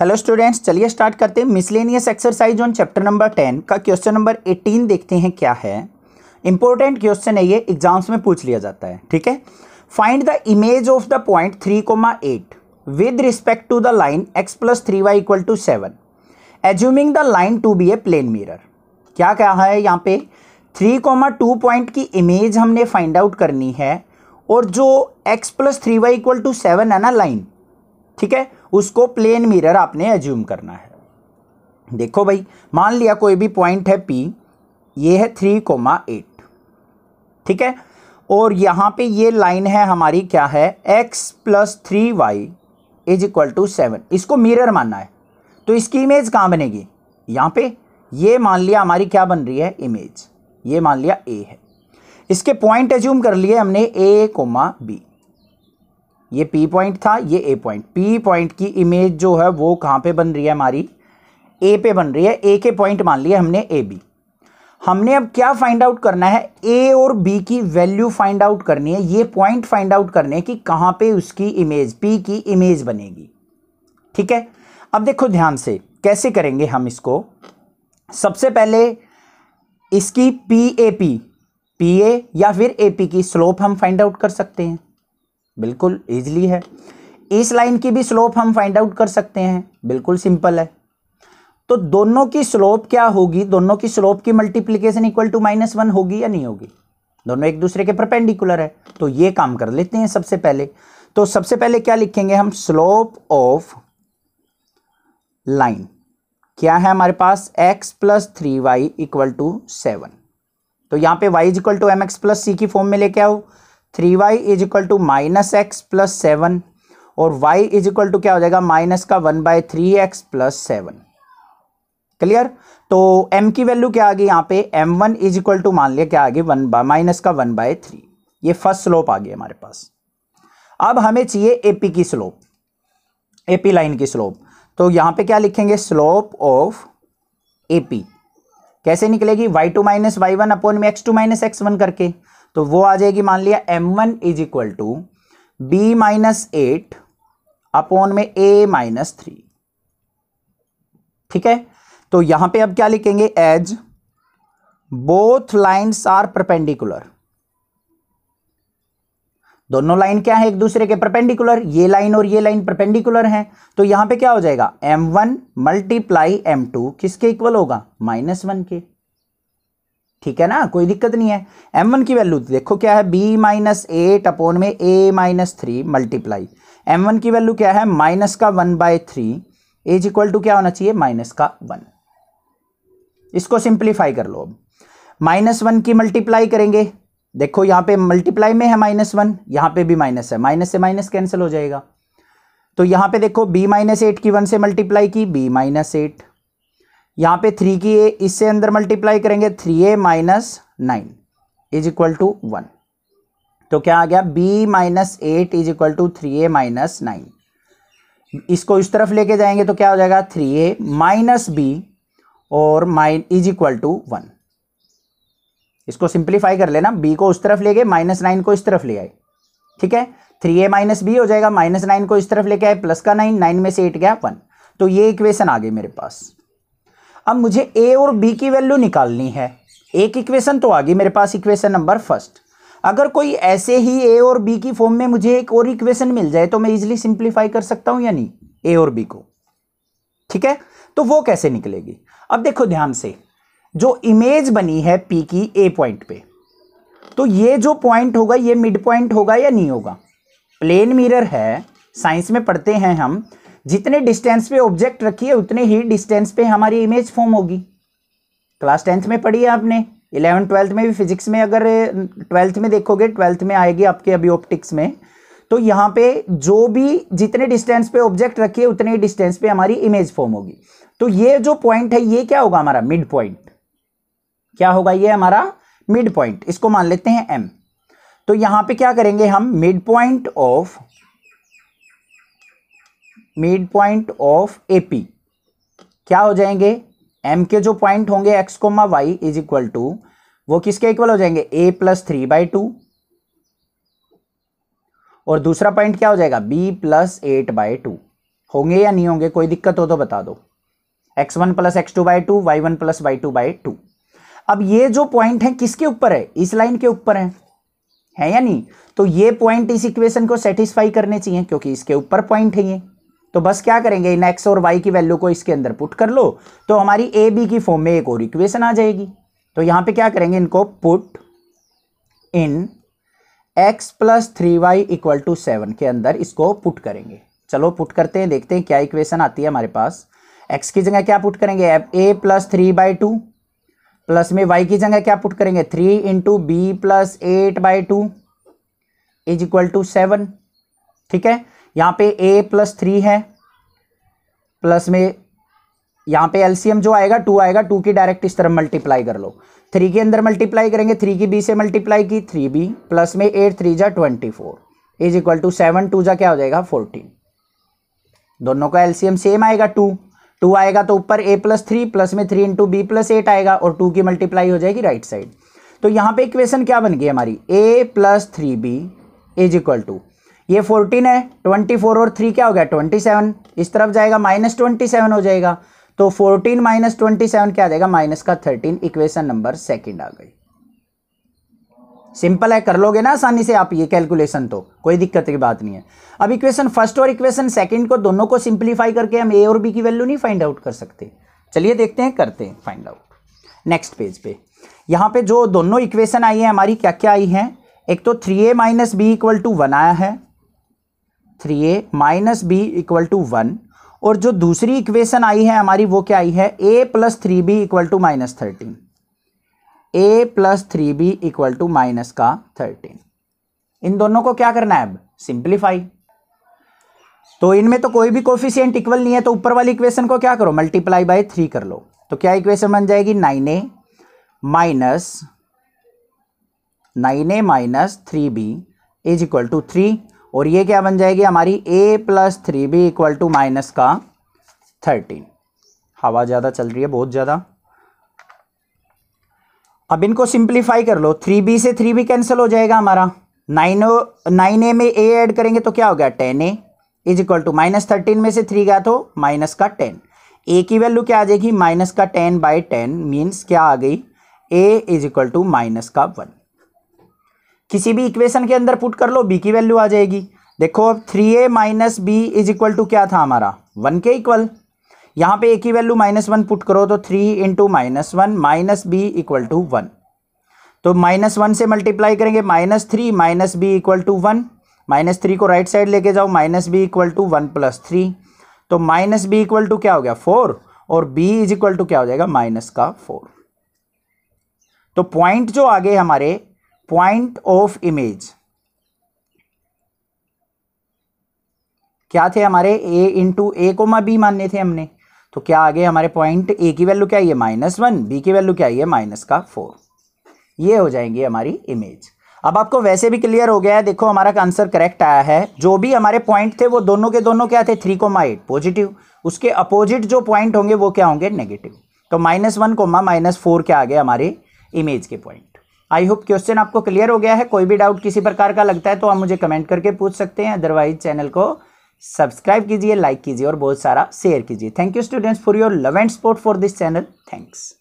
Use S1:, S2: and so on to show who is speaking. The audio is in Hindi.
S1: हेलो स्टूडेंट्स चलिए स्टार्ट करते हैं miscellaneous exercise on chapter number ten का क्वेश्चन नंबर एटीन देखते हैं क्या है इंपॉर्टेंट क्वेश्चन है ये एग्जाम्स में पूछ लिया जाता है ठीक है find the image of the point three comma eight with respect to the line x plus three y equal to seven assuming the line to be a plane mirror क्या क्या है यहाँ पे थ्री कोमा टू पॉइंट की इमेज हमने फाइंड आउट करनी है और जो x plus three y equal to seven है ना लाइन ठीक है उसको प्लेन मिरर आपने एज्यूम करना है देखो भाई मान लिया कोई भी पॉइंट है पी ये है थ्री कोमा एट ठीक है और यहाँ पे ये लाइन है हमारी क्या है x plus three y is equal to seven इसको मिरर मानना है तो इसकी इमेज कहाँ बनेगी यहाँ पे ये मान लिया हमारी क्या बन रही है इमेज ये मान लिया ए है इसके पॉइंट एज्यूम कर लिए हमने ए कोमा बी ये पी पॉइंट था ये ए पॉइंट पी पॉइंट की इमेज जो है वो कहाँ पे बन रही है हमारी ए पे बन रही है ए के पॉइंट मान लिया हमने ए बी हमने अब क्या फाइंड आउट करना है ए और बी की वैल्यू फाइंड आउट करनी है ये पॉइंट फाइंड आउट करने हैं कि कहाँ पे उसकी इमेज पी की इमेज बनेगी ठीक है अब देखो ध्यान से कैसे करेंगे हम इसको सबसे पहले इसकी P A P P A या फिर ए पी की स्लोप हम फाइंड आउट कर सकते हैं बिल्कुल ईजिली है इस लाइन की भी स्लोप हम फाइंड आउट कर सकते हैं बिल्कुल सिंपल है तो दोनों की स्लोप क्या होगी दोनों की स्लोप की multiplication equal to minus one होगी या नहीं होगी दोनों एक दूसरे के परपेंडिकुलर है तो ये काम कर लेते हैं सबसे पहले तो सबसे पहले क्या लिखेंगे हम स्लोप ऑफ लाइन क्या है हमारे पास x plus three y equal to seven तो यहां पे y is equal to m x plus c की फॉर्म में लेके आओ three y is equal to minus x plus seven और वाई इज इक्वल टू क्या हो जाएगा माइनस का one by three x plus seven clear तो m की वैल्यू क्या आ गई यहाँ पे m1 one is equal to मान लिया क्या आ गई वन बाय माइनस का वन बाय थ्री ये फर्स्ट स्लोप आ गई हमारे पास अब हमें चाहिए एपी की स्लोप एपी लाइन की स्लोप तो यहाँ पे क्या लिखेंगे स्लोप ऑफ AP कैसे निकलेगी y2 two minus y one upon में x two minus x one करके तो वो आ जाएगी मान लिया m one is equal to b minus eight upon में ए माइनस थ्री ठीक है तो यहां पे अब क्या लिखेंगे as both lines are perpendicular दोनों लाइन क्या है एक दूसरे के परपेंडिकुलर ये लाइन और ये लाइन परपेंडिकुलर है तो यहां पे क्या हो जाएगा m1 वन मल्टीप्लाई एम किसके इक्वल होगा माइनस वन के ठीक है ना कोई दिक्कत नहीं है एम वन की वैल्यू देखो क्या है बी माइनस एट अपोन में a minus three multiply m one की वैल्यू क्या है माइनस का one by three as equal to क्या होना चाहिए माइनस का वन इसको सिंप्लीफाई कर लो अब माइनस वन की मल्टीप्लाई करेंगे देखो यहाँ पे मल्टीप्लाई में है माइनस वन यहाँ पे भी माइनस है माइनस से माइनस कैंसिल हो जाएगा तो यहाँ पे देखो बी माइनस एट की वन से मल्टीप्लाई की बी माइनस एट यहाँ पे थ्री की ए इससे अंदर मल्टीप्लाई करेंगे three A minus nine is equal to one तो क्या आ गया b minus eight is equal to three A minus nine इसको इस तरफ लेके जाएंगे तो क्या हो जाएगा थ्री ए माइनस बी और minus is equal to one इसको सिंप्लीफाई कर लेना बी को उस तरफ ले गए माइनस नाइन को इस तरफ ले आए ठीक है थ्री ए माइनस बी हो जाएगा माइनस नाइन को इस तरफ लेके आए प्लस का नाइन नाइन में से एट गया वन तो ये इक्वेशन आ गई मेरे पास अब मुझे ए और बी की वैल्यू निकालनी है एक इक्वेशन तो आ गई मेरे पास इक्वेशन नंबर फर्स्ट अगर कोई ऐसे ही ए और बी की फॉर्म में मुझे एक और इक्वेशन मिल जाए तो मैं इजिली सिंप्लीफाई कर सकता हूं या नहीं ए और बी को ठीक है तो वो कैसे निकलेगी अब देखो ध्यान से जो इमेज बनी है पी की ए पॉइंट पे तो ये जो पॉइंट होगा ये मिड पॉइंट होगा या नहीं होगा प्लेन मिरर है साइंस में पढ़ते हैं हम जितने डिस्टेंस पे ऑब्जेक्ट रखिए उतने ही डिस्टेंस पे हमारी इमेज फॉर्म होगी क्लास टेंथ में पढ़ी है आपने इलेवन ट्वेल्थ में भी फिजिक्स में अगर ट्वेल्थ में देखोगे ट्वेल्थ में आएगी आपके अभी ऑप्टिक्स में तो यहाँ पे जो भी जितने डिस्टेंस पे ऑब्जेक्ट रखिए उतने ही डिस्टेंस पे हमारी इमेज फॉर्म होगी तो ये जो पॉइंट है ये क्या होगा हमारा मिड पॉइंट क्या होगा ये हमारा मिड पॉइंट इसको मान लेते हैं एम तो यहाँ पे क्या करेंगे हम mid point of mid point of A P क्या हो जाएंगे एम के जो पॉइंट होंगे x comma y is equal to वो किसके इक्वल हो जाएंगे a plus three by two और दूसरा पॉइंट क्या हो जाएगा b plus eight by two होंगे या नहीं होंगे कोई दिक्कत हो तो बता दो x one plus x two by two y one plus y two by two अब ये जो पॉइंट है किसके ऊपर है इस लाइन के ऊपर है है या नहीं तो ये पॉइंट इस इक्वेशन को सेटिस्फाई करने चाहिए क्योंकि इसके ऊपर पॉइंट है ये तो बस क्या करेंगे इन एक्स और वाई की वैल्यू को इसके अंदर पुट कर लो तो हमारी ए बी की फॉर्म में एक और इक्वेशन आ जाएगी तो यहां पे क्या करेंगे इनको put in x plus three y equal to seven के अंदर इसको पुट करेंगे चलो पुट करते हैं देखते हैं क्या इक्वेशन आती है हमारे पास एक्स की जगह क्या पुट करेंगे a plus three by two plus में वाई की जगह क्या पुट करेंगे three into B plus eight by two is equal to seven ठीक है यहाँ पे ए प्लस थ्री है प्लस में यहाँ पे एलसीएम जो आएगा टू आएगा टू की डायरेक्ट इस तरह मल्टीप्लाई कर लो थ्री के अंदर मल्टीप्लाई करेंगे थ्री की बी से मल्टीप्लाई की थ्री बी प्लस में एट थ्री जा twenty four is equal to seven two जा क्या हो जाएगा फोर्टीन दोनों का एलसीएम सेम आएगा टू टू आएगा तो ऊपर ए प्लस थ्री प्लस में three into B plus eight आएगा और टू की मल्टीप्लाई हो जाएगी राइट साइड तो यहाँ पे इक्वेशन क्या बन गई हमारी A plus three B is equal to ये फोर्टीन है ट्वेंटी फोर और थ्री क्या हो गया ट्वेंटी सेवन इस तरफ जाएगा माइनस ट्वेंटी सेवन हो जाएगा तो फोर्टीन माइनस ट्वेंटी सेवन क्या देगा माइनस का थर्टीन इक्वेशन नंबर सेकेंड आ गई सिंपल है कर लोगे ना आसानी से आप ये कैलकुलेशन तो कोई दिक्कत की बात नहीं है अब इक्वेशन फर्स्ट और इक्वेशन सेकंड को दोनों को सिंप्लीफाई करके हम ए और बी की वैल्यू नहीं फाइंड आउट कर सकते चलिए देखते हैं करते हैं फाइंड आउट नेक्स्ट पेज पे यहाँ पे जो दोनों इक्वेशन आई है हमारी क्या क्या आई है एक तो three A minus B equal to one आया है three A minus B equal to one और जो दूसरी इक्वेशन आई है हमारी वो क्या आई है A plus three B equal to minus thirteen A plus three B equal to minus का थर्टीन इन दोनों को क्या करना है अब सिंप्लीफाई तो इनमें तो कोई भी कोफिशियंट इक्वल नहीं है तो ऊपर वाली इक्वेशन को क्या करो मल्टीप्लाई बाय थ्री कर लो तो क्या इक्वेशन बन जाएगी nine A minus nine A minus three B is equal to three और ये क्या बन जाएगी हमारी A plus three B equal to minus का थर्टीन हवा ज़्यादा चल रही है बहुत ज़्यादा अब इनको सिंप्लीफाई कर लो थ्री बी से थ्री बी कैंसिल हो जाएगा हमारा नाइन ओ नाइन ए में ए ऐड करेंगे तो क्या हो गया ten A is equal to minus thirteen में से थ्री गया तो माइनस का टेन ए की वैल्यू क्या आ जाएगी माइनस का टेन बाई टेन मीन्स क्या आ गई A is equal to minus का वन किसी भी इक्वेशन के अंदर पुट कर लो बी की वैल्यू आ जाएगी देखो अब three A minus B is equal to क्या था हमारा वन के इक्वल यहाँ पे ए की वैल्यू माइनस वन पुट करो तो three into minus one minus B equal to one तो माइनस वन से मल्टीप्लाई करेंगे minus three minus B equal to one minus three को राइट साइड लेके जाओ minus B equal to one plus three तो माइनस बी इक्वल टू क्या हो गया फोर और बी इज इक्वल टू क्या हो जाएगा माइनस का फोर तो पॉइंट जो आगे हमारे पॉइंट ऑफ इमेज क्या थे हमारे ए इंटू ए को मा बी मानने थे हमने तो क्या आ गए हमारे पॉइंट ए की वैल्यू क्या है माइनस वन बी की वैल्यू क्या है माइनस का फोर ये हो जाएंगे हमारी इमेज अब आपको वैसे भी क्लियर हो गया है देखो हमारा आंसर करेक्ट आया है जो भी हमारे पॉइंट थे वो दोनों के दोनों क्या थे थ्री कोमा एट पॉजिटिव उसके अपोजिट जो पॉइंट होंगे वो क्या होंगे नेगेटिव तो minus one comma minus four क्या आ गए हमारे इमेज के पॉइंट आई होप क्वेश्चन आपको क्लियर हो गया है कोई भी डाउट किसी प्रकार का लगता है तो आप मुझे कमेंट करके पूछ सकते हैं अदरवाइज चैनल को सब्सक्राइब कीजिए लाइक कीजिए और बहुत सारा शेयर कीजिए thank you students for your love and support for this channel thanks